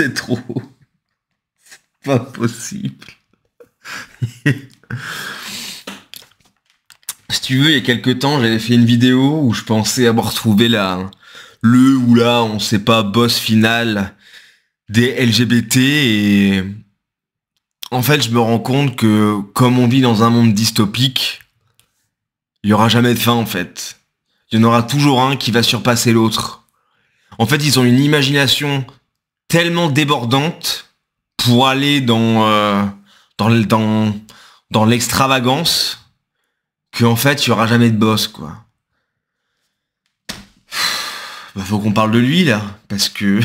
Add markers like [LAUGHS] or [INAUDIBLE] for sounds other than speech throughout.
c'est trop. pas possible. [LAUGHS] si tu veux, il y a quelques temps, j'avais fait une vidéo où je pensais avoir trouvé la, le ou la, on sait pas, boss final des LGBT et en fait, je me rends compte que comme on vit dans un monde dystopique, il y aura jamais de fin en fait. Il y en aura toujours un qui va surpasser l'autre. En fait, ils ont une imagination tellement débordante pour aller dans euh, dans dans, l'extravagance qu'en fait il n'y aura jamais de boss quoi. [SIGHS] Bah, faut qu'on parle de lui là parce que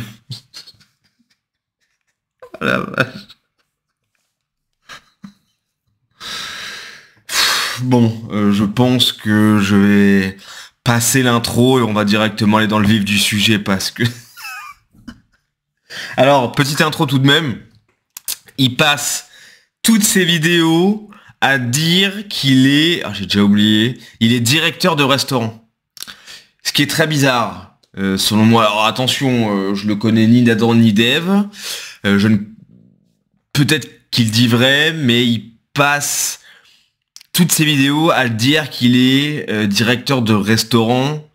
[LAUGHS] ah, [SIGHS] Bon, euh, je pense que je vais passer l'intro et on va directement aller dans le vif du sujet parce que [LAUGHS] Alors, petite intro tout de même. Il passe toutes ses vidéos à dire qu'il est, ah, j'ai déjà oublié, il est directeur de restaurant. Ce qui est très bizarre, euh, selon moi. Alors attention, euh, je le connais ni d'Adam ni d'Eve. Euh, je ne... Peut-être qu'il dit vrai, mais il passe toutes ses vidéos à dire qu'il est directeur de restaurant.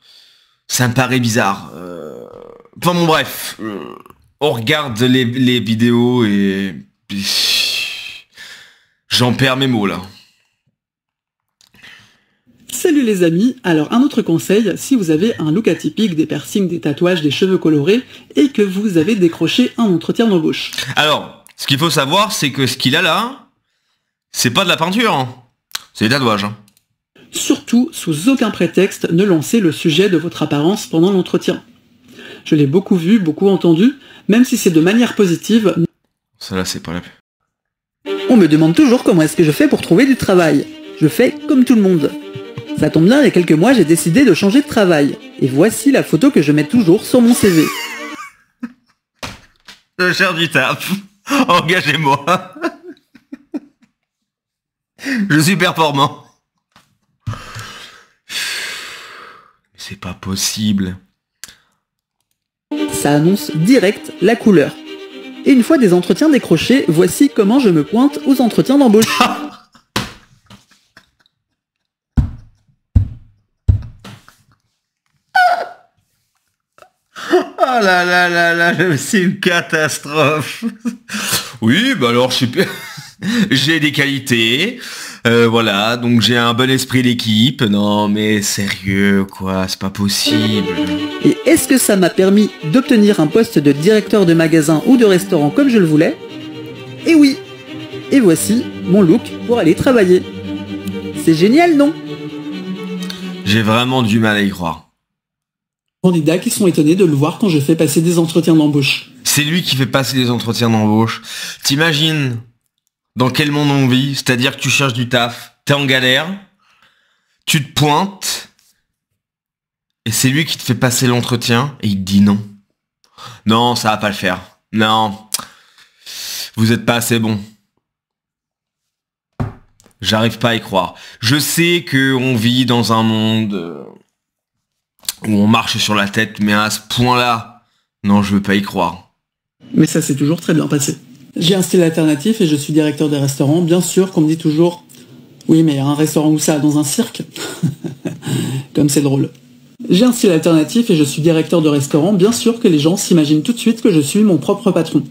Ça me paraît bizarre. Enfin bon bref on regarde les, vidéos et... J'en perds mes mots là. Salut les amis, alors un autre conseil, si vous avez un look atypique, des piercings, des tatouages, des cheveux colorés, et que vous avez décroché un entretien d'embauche. Alors, ce qu'il faut savoir, c'est que ce qu'il a là, c'est pas de la peinture, hein. c'est des tatouages. Hein. Surtout, sous aucun prétexte, ne lancez le sujet de votre apparence pendant l'entretien. Je l'ai beaucoup vu, beaucoup entendu, même si c'est de manière positive. Cela, c'est pas la On me demande toujours comment est-ce que je fais pour trouver du travail. Je fais comme tout le monde. Ça tombe bien, il y a quelques mois, j'ai décidé de changer de travail. Et voici la photo que je mets toujours sur mon CV. cher du [LAUGHS] engagez-moi. Je suis performant. C'est pas possible ça annonce direct la couleur. Et une fois des entretiens décrochés, voici comment je me pointe aux entretiens d'embauche. [LAUGHS] Oh là là là là, c'est une catastrophe. [LAUGHS] Oui, bah alors super. [LAUGHS] J'ai des qualités, euh, voilà, donc j'ai un bon esprit d'équipe. Non, mais sérieux, quoi, c'est pas possible. Et est-ce que ça m'a permis d'obtenir un poste de directeur de magasin ou de restaurant comme je le voulais Eh oui Et voici mon look pour aller travailler. C'est génial, non J'ai vraiment du mal à y croire. Candidats qui sont étonnés de le voir quand je fais passer des entretiens d'embauche. C'est lui qui fait passer des entretiens d'embauche. T'imagines dans quel monde on vit, c'est-à-dire que tu cherches du taf, t'es en galère, tu te pointes, et c'est lui qui te fait passer l'entretien, et il te dit non. Non, ça va pas le faire. Non, vous êtes pas assez bon. J'arrive pas à y croire. Je sais que on vit dans un monde euh, où on marche sur la tête, mais à ce point-là, non, je veux pas y croire. Mais ça s'est toujours très bien passé. J'ai un style alternatif et je suis directeur de restaurant. Bien sûr qu'on me dit toujours, oui mais un restaurant où ça Dans un cirque [LAUGHS] Comme c'est drôle. J'ai un style alternatif et je suis directeur de restaurant. Bien sûr que les gens s'imaginent tout de suite que je suis mon propre patron.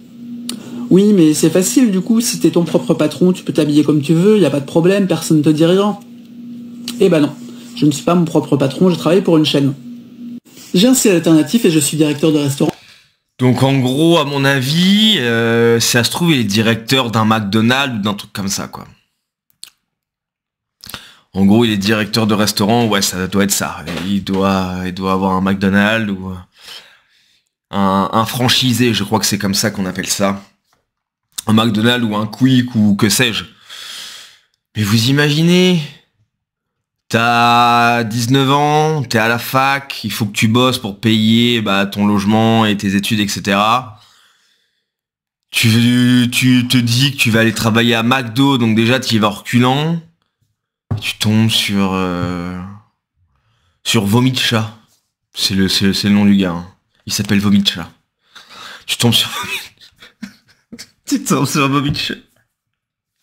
Oui mais c'est facile du coup, si t'es ton propre patron, tu peux t'habiller comme tu veux, y a pas de problème, personne ne te dit rien. Eh ben non, je ne suis pas mon propre patron, je travaille pour une chaîne. J'ai un style alternatif et je suis directeur de restaurant. Donc en gros, à mon avis, euh, ça se trouve, il est directeur d'un McDonald's ou d'un truc comme ça, quoi. En gros, il est directeur de restaurant, ouais, ça doit être ça. Il doit, il doit avoir un McDonald's ou un, un franchisé, je crois que c'est comme ça qu'on appelle ça. Un McDonald's ou un Quick ou que sais-je. Mais vous imaginez T'as 19 ans, t'es à la fac, il faut que tu bosses pour payer bah, ton logement et tes études, etc. Tu, tu te dis que tu vas aller travailler à McDo, donc déjà tu y vas reculant. Tu tombes sur euh, sur Vomitcha. C'est le, le nom du gars. Hein. Il s'appelle Vomitcha. Tu tombes sur [LAUGHS] Tu tombes sur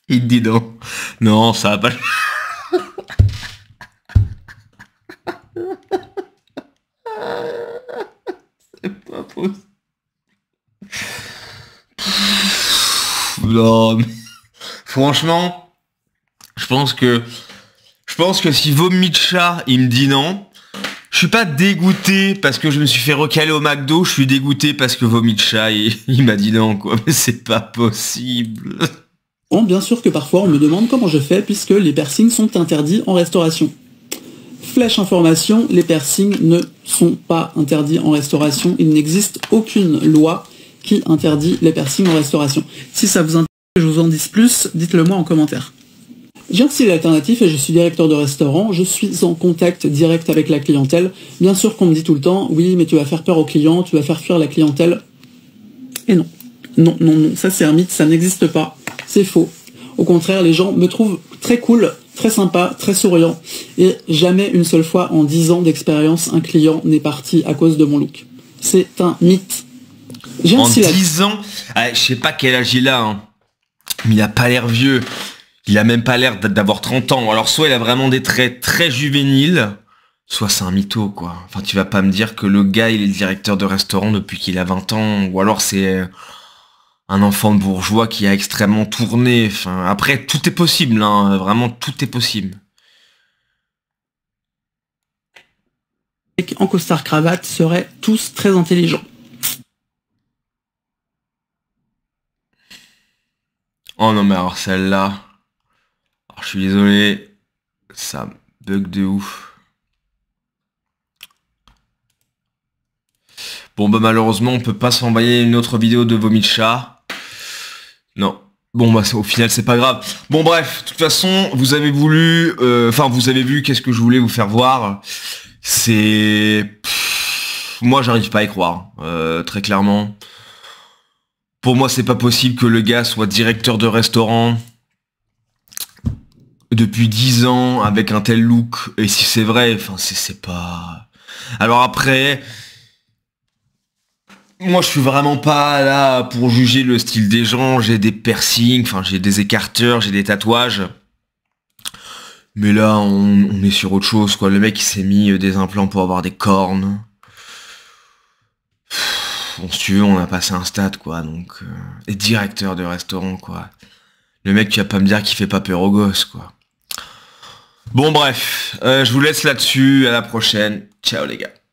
Il te dit non. Non, ça va pas. [LAUGHS] [LAUGHS] C'est pas possible. [LAUGHS] Franchement, je pense que... Je pense que si Vomitcha, il me dit non, je suis pas dégoûté parce que je me suis fait recaler au McDo, je suis dégoûté parce que Vomitcha, il, [LAUGHS] il m'a dit non, quoi. Mais c'est pas possible. Bon, oh, bien sûr que parfois on me demande comment je fais puisque les piercings sont interdits en restauration. Flèche information, les piercings ne sont pas interdits en restauration. Il n'existe aucune loi qui interdit les piercings en restauration. Si ça vous intéresse, je vous en dise plus, dites-le moi en commentaire. J'ai un alternatif et je suis directeur de restaurant, je suis en contact direct avec la clientèle. Bien sûr qu'on me dit tout le temps, oui, mais tu vas faire peur aux clients, tu vas faire fuir la clientèle. Et non, non, non, non, ça c'est un mythe, ça n'existe pas, c'est faux. Au contraire, les gens me trouvent très cool très sympa, très souriant, et jamais une seule fois en 10 ans d'expérience, un client n'est parti à cause de mon look. C'est un mythe. en 10 ans, ah, je sais pas quel âge il a, hein. mais il n'a pas l'air vieux. Il a même pas l'air d'avoir 30 ans. Alors soit il a vraiment des traits très juvéniles, soit c'est un mytho, quoi. Enfin, tu vas pas me dire que le gars, il est directeur de restaurant depuis qu'il a 20 ans, ou alors c'est euh, un enfant de bourgeois qui a extrêmement tourné. Enfin, après, tout est possible, hein, vraiment tout est possible. En costard cravate seraient tous très intelligents. Oh non mais alors celle-là. je suis désolé. Ça bug de ouf. Bon bah malheureusement on peut pas s'envoyer une autre vidéo de Vomit chat. Non. Bon bah au final c'est pas grave. Bon bref, de toute façon, vous avez voulu. Euh, enfin, vous avez vu qu'est-ce que je voulais vous faire voir. C'est. Moi j'arrive pas à y croire. Euh, très clairement. Pour moi, c'est pas possible que le gars soit directeur de restaurant depuis 10 ans avec un tel look. Et si c'est vrai, enfin c'est pas. Alors après, moi, je suis vraiment pas là pour juger le style des gens. J'ai des piercings, enfin, j'ai des écarteurs, j'ai des tatouages. Mais là, on, est sur autre chose, quoi. Le mec, il s'est mis euh, des implants pour avoir des cornes. Bon, si tu veux, on a passé un stade, quoi. Donc, euh, et directeur de restaurant, quoi. Le mec, tu vas pas me dire qu'il fait pas peur aux gosses, quoi. Bon, bref, euh, je vous laisse là-dessus. À la prochaine. Ciao, les gars.